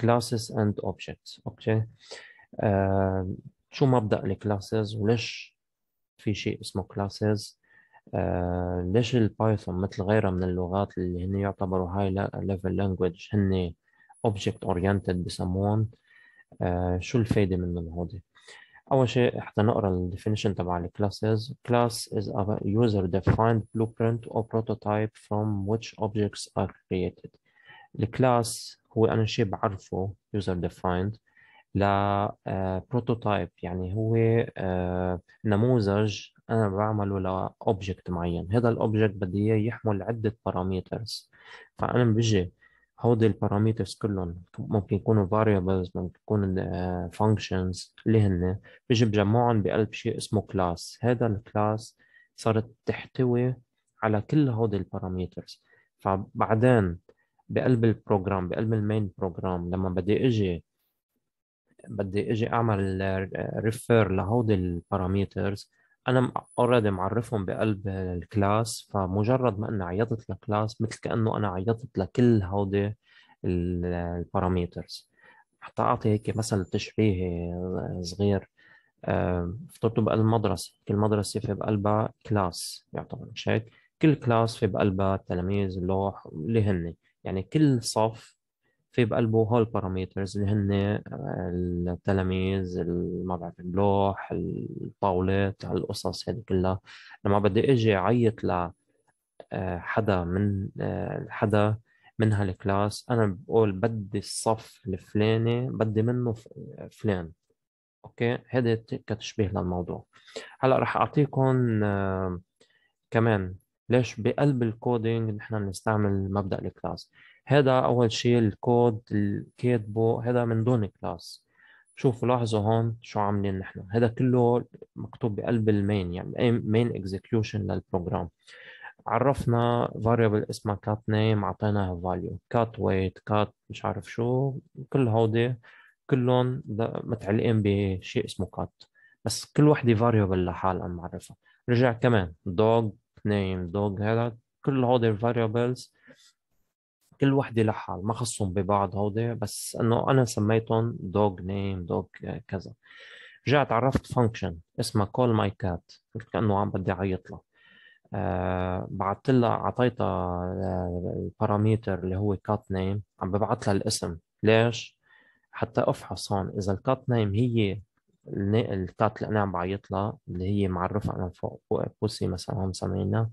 classes and objects اوكي آه euh, شو مبدا الكلاسز وليش في شيء اسمه classes آه ليش البايثون مثل غيرها من اللغات اللي هن يعتبروا هاي ليفل لانجويج هن object oriented بسموهم آه شو الفايده منهم هودي اول شيء حتى نقرا الديفينيشن تبع الكلاسز class is a user defined blueprint or prototype from which objects are created الكلاس هو انا شيء بعرفه يوزر ديفايند ل بروتوتايب يعني هو آه، نموذج انا بعمله لاوبجكت معين هذا الاوبجكت بدي اياه يحمل عده باراميترز فانا بجي هودي الباراميترز كلهم ممكن يكونوا variables ممكن يكونوا آه، functions اللي هن بيجي بجمعهم بقلب شيء اسمه كلاس هذا الكلاس صارت تحتوي على كل هودي الباراميترز فبعدين بقلب البروجرام بقلب المين بروجرام لما بدي اجي بدي اجي اعمل ريفير لهودي الباراميترز انا اوريدي معرفهم بقلب الكلاس فمجرد ما انا عيطت لكلاس مثل كانه انا عيطت لكل هودي الباراميترز حتى اعطي هيك مثل تشبيهي صغير افترضوا بقلب المدرسه كل مدرسه في بقلبها كلاس يعتبر مش هيك كل كلاس في بقلبها تلاميذ لوح اللي هن يعني كل صف في بقلبه هول باراميترز اللي هن آه، التلاميذ ما بعرف اللوح الطاولات هالقصص هذه كلها لما بدي اجي اعيط ل آه، حدا من آه، حدا من هالكلاس انا بقول بدي الصف الفلاني بدي منه فلان اوكي هذا كتشبيه للموضوع هلا رح اعطيكم كمان ليش بقلب الكودينج نحن بنستعمل مبدا الكلاس هذا اول شيء الكود الكاتبه هذا من دون كلاس شوفوا لاحظوا هون شو عاملين نحن هذا كله مكتوب بقلب المين يعني مين اكزكيوشن للبروجرام عرفنا variable اسمها كات name اعطيناها value كات weight كات مش عارف شو كل هودي كلهم متعلقين بشيء اسمه كات بس كل وحده variable لحالها معرفها رجع كمان dog name dog هذا كل هودي variables كل وحده لحال ما خصهم ببعض هودي بس انه انا سميتهم dog name dog كذا رجعت عرفت فانكشن اسمها call my cat قلت كانه عم بدي اعيط لها آه بعثت لها اعطيتها الباراميتر آه، اللي هو كات نيم عم ببعث لها الاسم ليش؟ حتى افحص هون اذا الكات نيم هي التات اللي انا عم بعيط لها اللي هي معرفه انا فوق بوسي مثلا هم سامعينها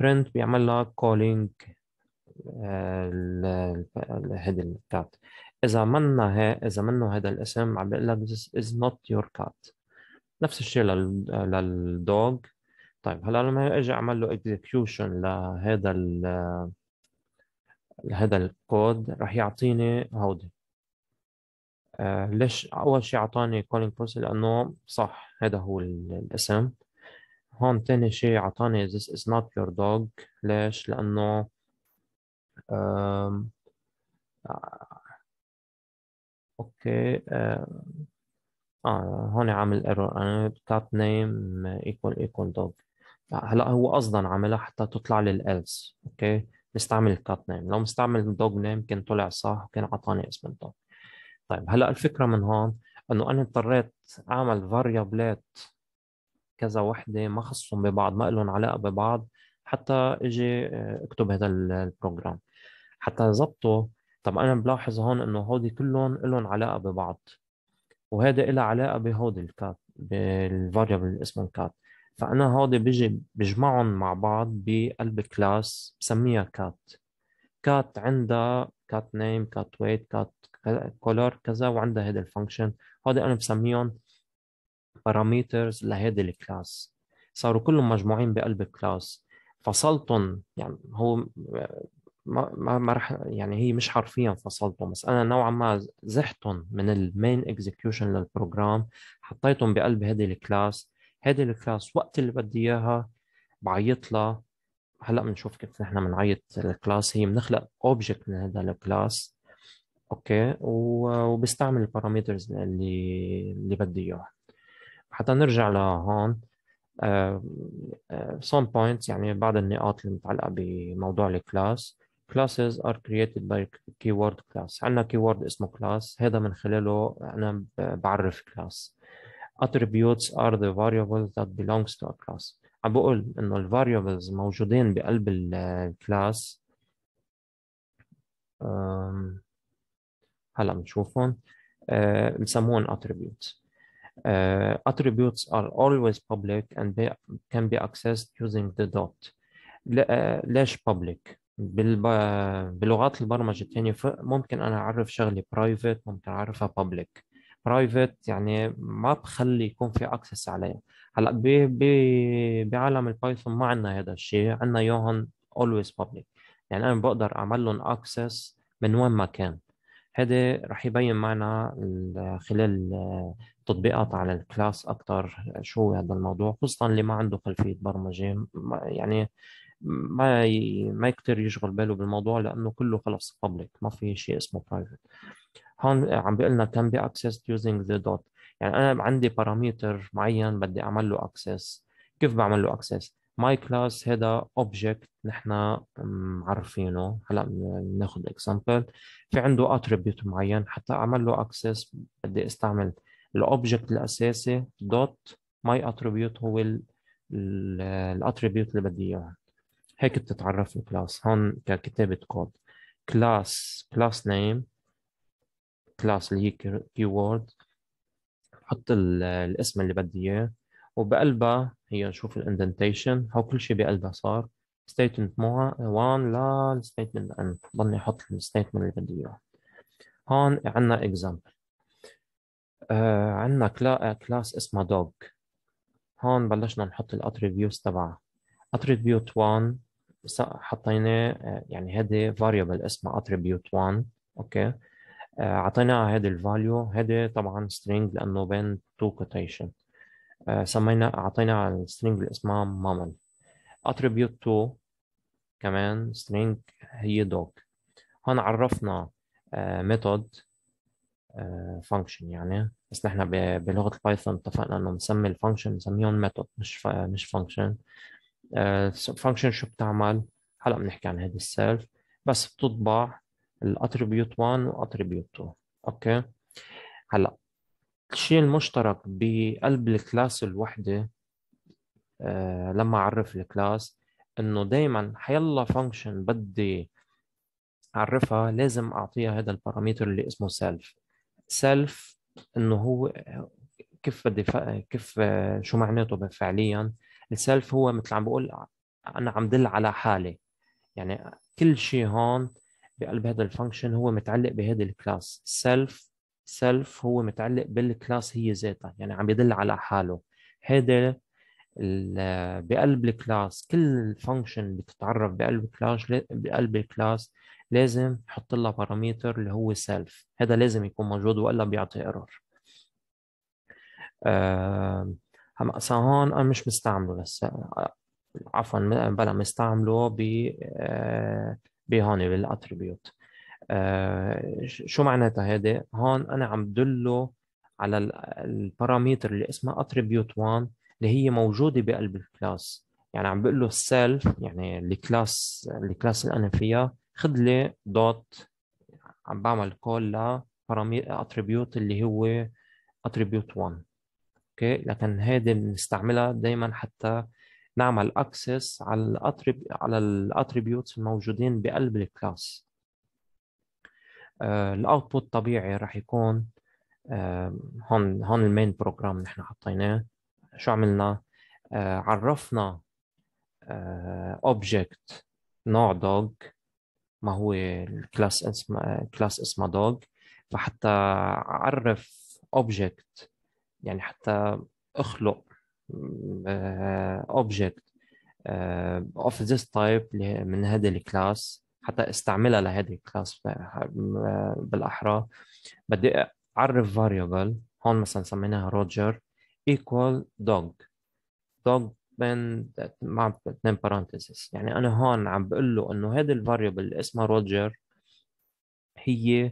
برنت آه، بيعمل لها كولينج هيدي الكات اذا منا اذا منه هذا الاسم عم بقول لها this is not your cat نفس الشيء لل للدوغ طيب هلا لما اجي اعمل له اكزكيوشن لهذا ال لهذا الكود راح يعطيني هودي آه، ليش اول شيء اعطاني كولينج بيرسي لانه صح هذا هو الاسم هون تاني شيء اعطاني this is not your dog ليش لانه آم... آه، اوكي آه, آه هون عامل ايرور انا cat name equal equal dog هلا هو قصدا عملها حتى تطلع لي else اوكي نستعمل الكات نيم لو مستعمل dog نيم كان طلع صح وكان عطاني اسم الدوغ طيب هلا الفكره من هون انه انا اضطريت اعمل فاريابلات كذا وحده ما خصهم ببعض ما لهم علاقه ببعض حتى اجي آه، اكتب هذا البروجرام حتى ظبطه طب انا بلاحظ هون انه هودي كلهم لهم علاقه ببعض وهذا لها علاقه بهودي الكات بالفاريبل اللي اسمه الكات فانا هودي بيجي بجمعهم مع بعض بقلب كلاس بسميها كات كات عندها كات نيم كات ويت كات كولر كذا وعندها هذا الفانكشن هذا انا بسميهم باراميترز لهيدي الكلاس صاروا كلهم مجموعين بقلب الكلاس فصلتهم يعني هو ما ما, ما رح يعني هي مش حرفيا فصلتهم بس انا نوعا ما زحتهم من المين اكزكيوشن للبروجرام حطيتهم بقلب هذه الكلاس هذه الكلاس وقت اللي بدي اياها بعيط لها هلا بنشوف كيف نحن بنعيط الكلاس هي بنخلق اوبجكت من هذا الكلاس اوكي وبستعمل البارامترز اللي اللي بدي اياها حتى نرجع لهون some points يعني بعض النقاط اللي متعلقة بموضوع الكلاس classes are created by keyword class عندنا keyword اسمه class هذا من خلاله أنا بعرف class attributes are the variables that belongs to a class عم بقول إنه ال variables موجودين بقلب ال class um, هلا بنشوفهم آه، بسموهم attributes. Uh, attributes are always public and they can be accessed using the dot. آه، ليش public؟ بلغات البرمجة الثانية ممكن أنا أعرف شغلة private ممكن أعرفها public. private يعني ما بخلي يكون في access عليها. هلا بعالم البايثون ما عندنا هذا الشيء، عندنا يوهن always public. يعني أنا بقدر أعمل لهم access من وين ما كان. هذا رح يبين معنا خلال تطبيقات على الكلاس اكثر شو هذا الموضوع خصوصا اللي ما عنده خلفيه برمجه يعني ما ي... ما كثير يشغل باله بالموضوع لانه كله خلص public ما في شيء اسمه private هون عم بيقول لنا can be accessed using the dot يعني انا عندي باراميتر معين بدي اعمل له اكسس كيف بعمل له اكسس؟ ماي كلاس هذا اوبجكت نحن معرفينه هلا ناخذ اكزامبل في عنده اتريبيوت معين حتى اعمل له اكسس بدي استعمل الاوبجكت الاساسي دوت ماي اتريبيوت هو الاتريبيوت اللي بدي اياه هيك بتتعرف الكلاس هون ككتابه كود كلاس كلاس نيم كلاس اللي هي كيورد حط الاسم اللي بدي اياه وبقلبها هي نشوف الاندنتيشن هو كل شيء بقلبها صار ستيتمنت 1 لا ستيتمنت ان ضلني احط الستيتمنت اللي بدي اياه هون عندنا اكزامبل آه عندنا كلا... آه، كلاس اسمها دوغ هون بلشنا نحط الاتريبيوتس تبعها اتريبيوت 1 حطيناه آه، يعني هذه فاريبل اسمها اتريبيوت 1 اوكي اعطيناها آه، هذا الفاليو هيدي طبعا سترينج لانه بين تو كوتيشن آه، سمينا اعطينا على السترينج اسمها مامن attribute to كمان string هي دوغ هون عرفنا آه، method آه، function يعني بس نحن بلغه البايثون اتفقنا انه نسمي الفانكشن نسميهم method مش مش function function شو بتعمل هلا بنحكي عن هذه السيلف بس بتطبع الاتريبيوت 1 واتريبيوت 2 اوكي هلا الشيء المشترك بقلب الكلاس الوحده آه، لما اعرف الكلاس انه دائما حيلا فانكشن بدي اعرفها لازم اعطيها هذا البارامتر اللي اسمه سيلف سيلف انه هو كيف بدي كيف آه، شو معناته فعليا السيلف هو مثل عم بقول انا عم دل على حالي يعني كل شيء هون بقلب هذا الفانكشن هو متعلق بهذا الكلاس سيلف سيلف هو متعلق بالكلاس هي ذاتها يعني عم يدل على حاله هذا بقلب الكلاس كل فانكشن بتتعرف بقلب الكلاس بقلب الكلاس لازم يحط لها باراميتر اللي هو سيلف هذا لازم يكون موجود والا بيعطي ايرور هم أه هون انا مش مستعمله بس آه، عفوا بلا مستعمله ب آه، بهون بالاتريبيوت آه، شو معناتها هيدي؟ هون انا عم دله على الباراميتر اللي اسمها اتريبيوت 1 اللي هي موجوده بقلب الكلاس يعني عم بقول له السيلف يعني الكلاس الكلاس اللي انا فيها خذ لي دوت عم بعمل كول ل اتريبيوت اللي هو اتريبيوت 1 اوكي لكن هيدي بنستعملها دائما حتى نعمل اكسس على الاتريب على الاتريبيوتس الموجودين بقلب الكلاس آه، الاوتبوت طبيعي راح يكون آه، هون هون المين بروجرام نحن حطيناه شو عملنا آه، عرفنا اوبجكت نوع دوغ ما هو الكلاس اسمه كلاس اسمه دوغ فحتى اعرف اوبجكت يعني حتى اخلق اوبجكت اوف ذس تايب من هذا الكلاس حتى استعملها لهذه الكلاس بالاحرى بدي اعرف variable هون مثلا سميناها روجر equal dog dog بين مع اثنين بارانتيسز يعني انا هون عم بقول له انه هذا الفاريبل اللي اسمها روجر هي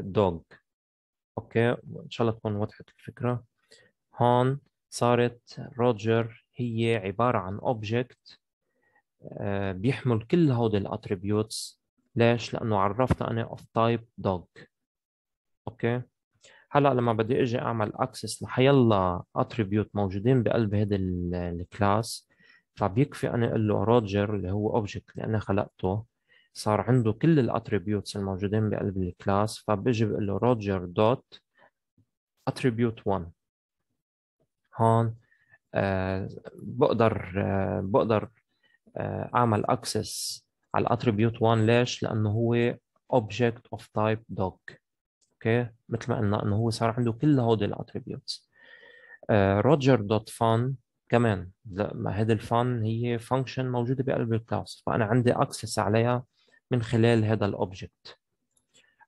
دوغ آه، اوكي ان شاء الله تكون وضحت الفكره هون صارت روجر هي عباره عن اوبجكت آه، بيحمل كل هودي الاتريبيوتس ليش؟ لأنه عرفت أنا of type dog أوكي هلا لما بدي اجي اعمل اكسس لحيلا اتريبيوت موجودين بقلب هيدا الكلاس فبيكفي انا اقول له روجر اللي هو اوبجكت اللي انا خلقته صار عنده كل الاتريبيوتس الموجودين بقلب الكلاس فبيجي بقول له روجر دوت اتريبيوت 1 هون آه بقدر آه بقدر آه، اعمل اكسس على الاتريبيوت 1 ليش؟ لانه هو object of type dog اوكي مثل ما قلنا انه هو صار عنده كل هودي الاتريبيوتس روجر دوت فان كمان ما هذا الفان هي فانكشن موجوده بقلب الكلاس فانا عندي اكسس عليها من خلال هذا الاوبجكت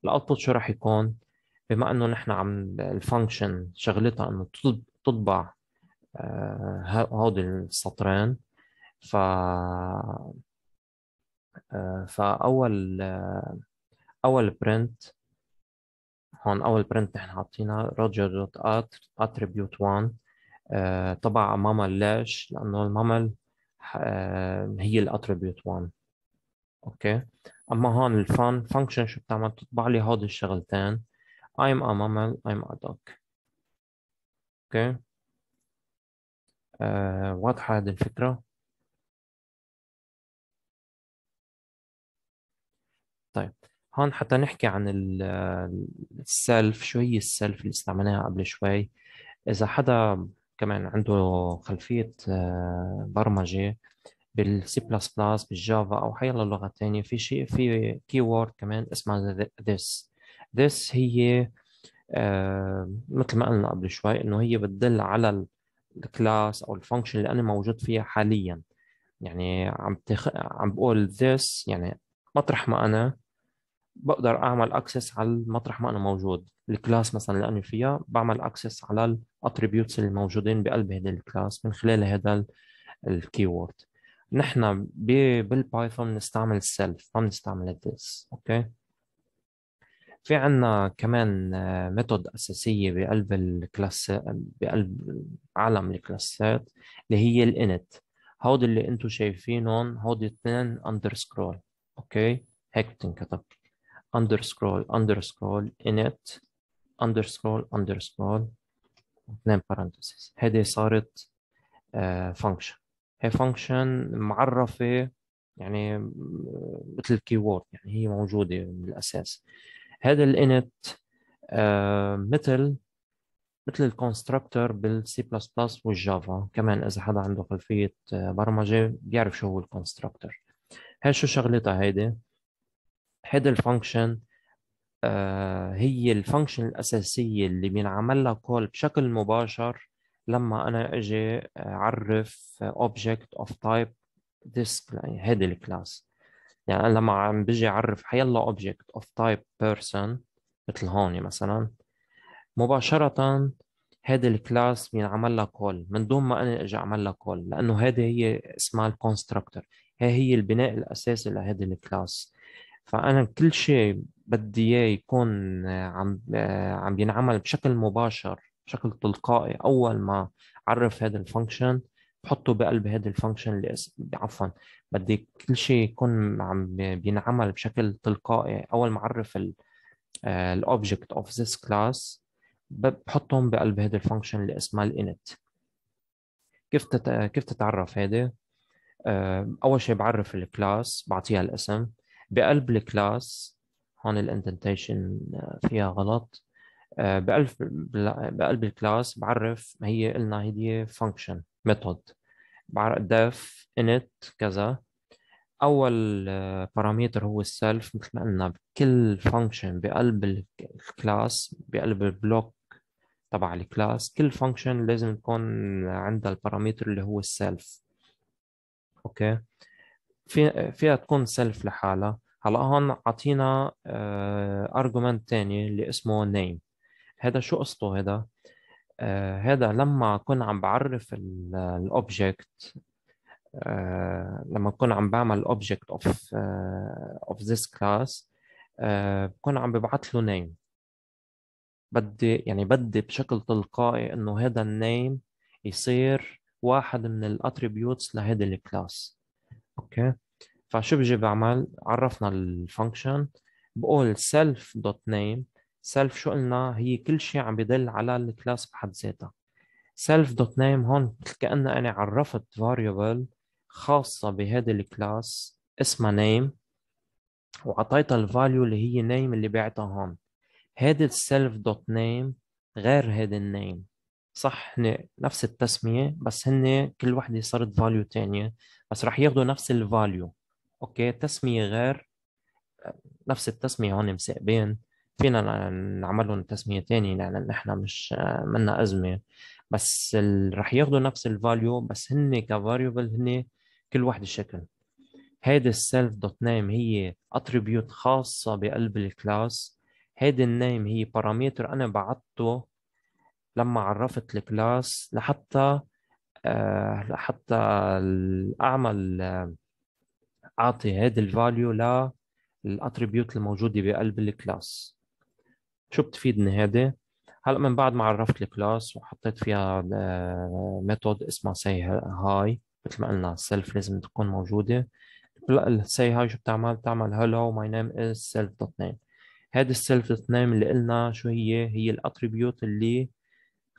الاوتبوت شو راح يكون بما انه نحن عم الفانكشن شغلتها انه تطبع آه، هودي السطرين ف آه، فاول آه، اول برنت هون اول برنت نحن حاطينها روجر دوت ات اتريبيوت 1 طبعا ماما ليش؟ لانه الماما آه، هي الاتريبيوت 1 اوكي اما هون الفان فانكشن شو بتعمل تطبع لي هود الشغلتين I'm a mammal I'm a dog اوكي آه واضحه هذه الفكره طيب هون حتى نحكي عن السلف شو هي السلف اللي استعملناها قبل شوي إذا حدا كمان عنده خلفية آه، برمجة بالسي بلس بلس بالجافا أو حي لغة تانية في شيء في كي وورد كمان اسمها this this هي آه، مثل ما قلنا قبل شوي إنه هي بتدل على الكلاس أو الفانكشن اللي أنا موجود فيها حاليا يعني عم تخ... عم بقول this يعني مطرح ما أنا بقدر اعمل اكسس على المطرح ما انا موجود الكلاس مثلا اللي انا فيها بعمل اكسس على الاتريبيوتس الموجودين بقلب هذا الكلاس من خلال هذا الكيورد نحن بالبايثون بنستعمل سيلف ما بنستعمل this اوكي في عنا كمان ميثود آه، أساسية بقلب الكلاس بقلب عالم الكلاسات اللي هي الانت هودي اللي انتم شايفينهم هودي اثنين اندر سكرول اوكي هيك بتنكتب underscore underscore init underscore underscore اثنين parentheses هذه صارت فانكشن آه، هي فانكشن معرفه يعني مثل keyword يعني هي موجوده من الاساس هذا الانت آه، مثل مثل الكونستراكتور بالسي بلس بلس والجافا كمان اذا حدا عنده خلفيه آه، برمجه بيعرف شو هو الكونستراكتور هاي شو شغلتها هيدي هيدا function آه، هي الفانكشن الأساسية اللي بينعمل لها كول بشكل مباشر لما أنا أجي أعرف object of type this يعني هيدي الكلاس يعني أنا لما عم بجي أعرف حيلا object of type person مثل هون مثلا مباشرة هيدي الكلاس بينعمل لها كول من دون ما أنا أجي أعمل لها كول لأنه هيدي هي اسمها constructor هي هي البناء الأساسي لهيدي الكلاس فانا كل شيء بدي اياه يكون آه، عم آه، عم ينعمل بشكل مباشر بشكل تلقائي اول ما عرف هذا الفانكشن بحطه بقلب هذا الفانكشن اللي عفوا بدي كل شيء يكون عم بينعمل بشكل تلقائي اول ما اعرف الاوبجكت اوف ذس كلاس بحطهم بقلب هذا الفانكشن اللي اسمها الانت كيف كيف تتعرف هذا؟ آه، اول شيء بعرف الكلاس بعطيها الاسم بقلب الكلاس هون الاندنتيشن آه، فيها غلط بقلب آه، بقلب الكلاس بعرف هي قلنا هي فانكشن ميثود بعرف ديف init كذا اول باراميتر آه، هو السلف مثل ما قلنا بكل فانكشن بقلب الكلاس بقلب البلوك تبع الكلاس كل فانكشن لازم يكون عندها الباراميتر اللي هو السيلف اوكي في فيها تكون سيلف لحالها هلا هون عطينا ارجومنت آه، تاني اللي اسمه نيم هذا شو قصته هذا هذا آه، لما اكون عم بعرف الاوبجكت آه، لما اكون عم بعمل اوبجكت اوف اوف ذيس كلاس بكون عم ببعث له نيم بدي يعني بدي بشكل تلقائي انه هذا النيم يصير واحد من الاتريبيوتس لهذا الكلاس اوكي فشو بجي بعمل عرفنا الفانكشن بقول سيلف دوت نيم self شو قلنا هي كل شيء عم بدل على الكلاس بحد ذاتها سيلف دوت نيم هون كأنه أنا عرفت variable خاصة بهذا الكلاس اسمها name وعطيتها الفاليو اللي هي name اللي بعتها هون هذا السيلف دوت نيم غير هذا النيم صح هن نفس التسمية بس هن كل وحدة صارت فاليو تانية بس رح ياخدوا نفس الفاليو اوكي تسمية غير آه، نفس التسمية هون مساقبين فينا نعملهم تسمية تانية لأن نحن مش آه، منا أزمة بس ال... رح ياخدوا نفس الفاليو بس هن كفاريبل هن كل وحدة شكل هيدي السيلف دوت نيم هي اتريبيوت خاصة بقلب الكلاس هيدي النيم هي بارامتر أنا بعته لما عرفت الكلاس لحتى آه لحتى اعمل آه، اعطي هذا الفاليو للاتريبيوت الموجوده بقلب الكلاس شو بتفيدني هذا هلا من بعد ما عرفت الكلاس وحطيت فيها آه، ميثود اسمها سي هاي مثل ما قلنا سيلف لازم تكون موجوده السي هاي شو بتعمل بتعمل هلو ماي نيم از سيلف دوت نيم هذا السيلف دوت نيم اللي قلنا شو هي هي الاتريبيوت اللي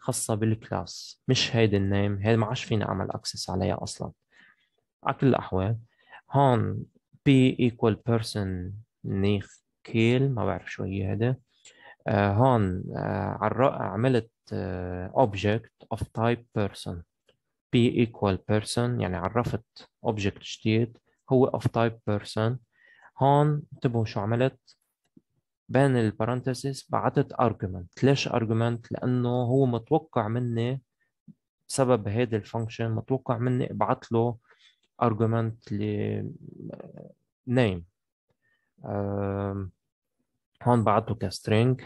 خاصة بالكلاس مش هيدي النيم هيدي ما عادش فيني أعمل أكسس عليها أصلا على كل الأحوال هون P equal person نيخيل ما بعرف شو هي هيدي آه، هون آه، عملت آه، object of type person p equal person يعني عرفت object جديد هو of type person هون انتبهوا شو عملت بين البارنتسيس بعتت argument ليش argument لانه هو متوقع مني بسبب هيدا الفانكشن متوقع مني ابعت له argument ل نيم هون بعته كسترينج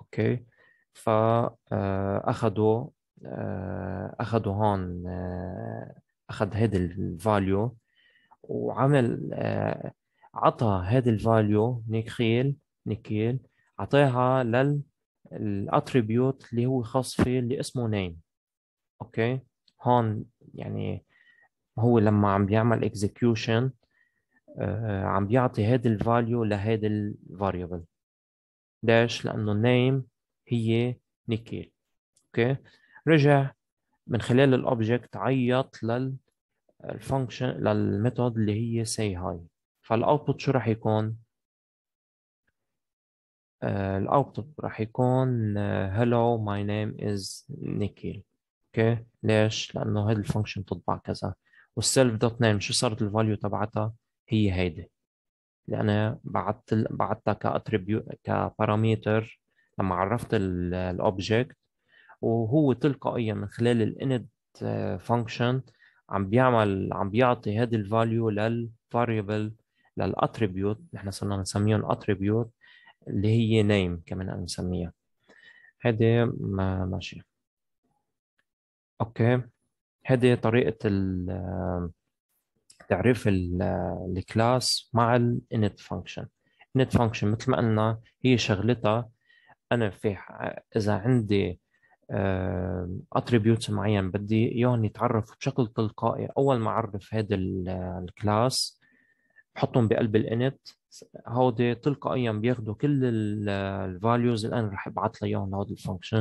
اوكي فاخذوا آه، اخذوا آه، هون آه، اخذ هيدا الفاليو وعمل عطى هذا الفاليو نيكخيل نيكيل عطاها لل الاتريبيوت اللي هو خاص فيه اللي اسمه نيم اوكي هون يعني هو لما عم بيعمل اكزكيوشن آه، عم بيعطي هذا الفاليو لهذا الفاريبل ليش لانه نيم هي نيكيل اوكي رجع من خلال الاوبجكت عيط للفانكشن للميثود اللي هي سي هاي فالاوتبوت شو راح يكون آه، الاوتبوت راح يكون آه، hello my name is نيكيل اوكي ليش لانه هذه الفانكشن تطبع كذا والسيلف دوت نيم شو صارت الفاليو تبعتها هي هيدي لأنه انا بعت بعتها كاتريبيو كباراميتر لما عرفت الاوبجكت وهو تلقائيا من خلال الانت آه، فانكشن عم بيعمل عم بيعطي هذه الفاليو للفاريبل للاتريبيوت نحن صرنا نسميهم اتريبيوت اللي هي نيم كمان انا مسميها هذه ما ماشي اوكي هذه طريقة تعريف الكلاس مع ال init function init function مثل ما قلنا هي شغلتها انا في اذا عندي اتريبيوت آه، معين بدي اياهم يتعرفوا بشكل تلقائي اول ما اعرف هذا الكلاس بحطهم بقلب الانت هودي تلقائيا بياخذوا كل الفاليوز اللي انا رح ابعث لها اياهم لهودي الفانكشن